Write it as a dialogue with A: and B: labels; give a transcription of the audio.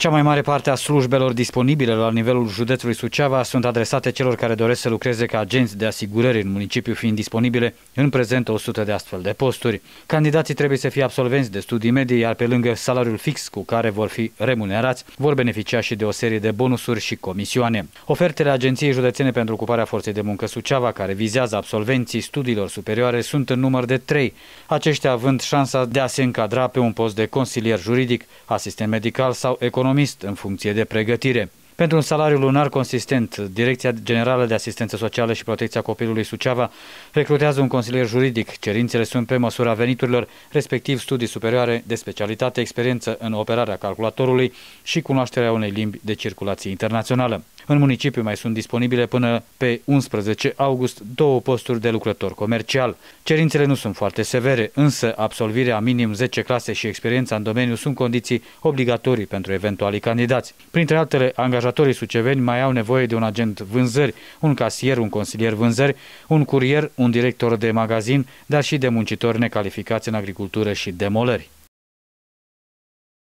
A: Cea mai mare parte a slujbelor disponibile la nivelul județului Suceava sunt adresate celor care doresc să lucreze ca agenți de asigurări în municipiu, fiind disponibile în prezent 100 de astfel de posturi. Candidații trebuie să fie absolvenți de studii medii, iar pe lângă salariul fix cu care vor fi remunerați, vor beneficia și de o serie de bonusuri și comisioane. Ofertele Agenției Județene pentru Ocuparea Forței de Muncă Suceava, care vizează absolvenții studiilor superioare, sunt în număr de 3, aceștia având șansa de a se încadra pe un post de consilier juridic, asistent medical sau economic economist în funcție de pregătire. Pentru un salariu lunar consistent, Direcția Generală de Asistență Socială și Protecția Copilului Suceava recrutează un consilier juridic. Cerințele sunt pe măsura veniturilor, respectiv studii superioare de specialitate, experiență în operarea calculatorului și cunoașterea unei limbi de circulație internațională. În municipiu mai sunt disponibile până pe 11 august două posturi de lucrător comercial. Cerințele nu sunt foarte severe, însă absolvirea minim 10 clase și experiența în domeniu sunt condiții obligatorii pentru eventualii candidați. Printre altele, angajatorii suceveni mai au nevoie de un agent vânzări, un casier, un consilier vânzări, un curier, un director de magazin, dar și de muncitori necalificați în agricultură și demolări.